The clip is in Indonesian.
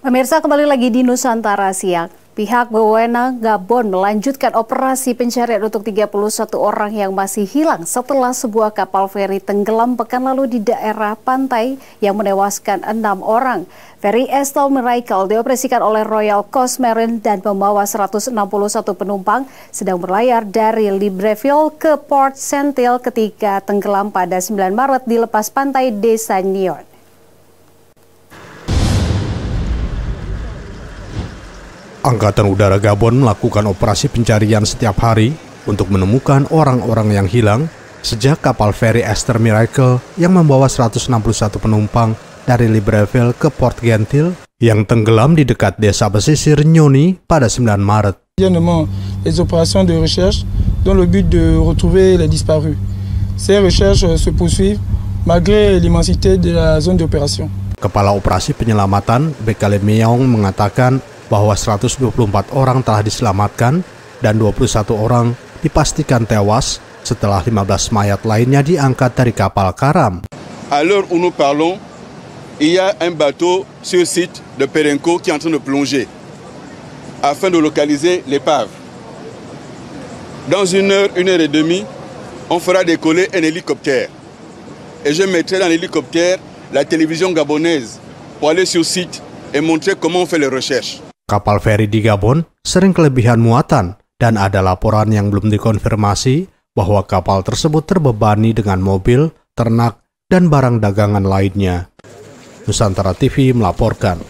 Pemirsa kembali lagi di Nusantara Siang. Pihak Bawena Gabon melanjutkan operasi pencarian untuk 31 orang yang masih hilang setelah sebuah kapal feri tenggelam pekan lalu di daerah pantai yang menewaskan enam orang. Feri Estel Miracle dioperasikan oleh Royal Coast Marine dan membawa 161 penumpang sedang berlayar dari Libreville ke Port Sentil ketika tenggelam pada 9 Maret di lepas pantai Desa Niort. Angkatan Udara Gabon melakukan operasi pencarian setiap hari untuk menemukan orang-orang yang hilang sejak kapal feri Esther Miracle yang membawa 161 penumpang dari Libreville ke Port Gentil yang tenggelam di dekat desa pesisir Nyoni pada 9 Maret. Les opérations de recherche dans le but de retrouver les disparus. Ces recherches se poursuivent malgré l'immensité de la zone d'opération. Kepala Operasi Penyelamatan, Bekale Meong, mengatakan bahwa 124 orang telah diselamatkan dan 21 orang dipastikan tewas setelah 15 mayat lainnya diangkat dari kapal karam. À l'heure où nous parlons, il y a un bateau sur site de Perenco qui est en train de plonger afin de localiser l'épave. Dans une heure, une heure et demie, on fera décoller un hélicoptère. Et je mettrai dans l'hélicoptère la télévision gabonaise pour aller sur site et montrer comment on fait les recherches. Kapal feri di Gabon sering kelebihan muatan dan ada laporan yang belum dikonfirmasi bahwa kapal tersebut terbebani dengan mobil, ternak, dan barang dagangan lainnya. Nusantara TV melaporkan.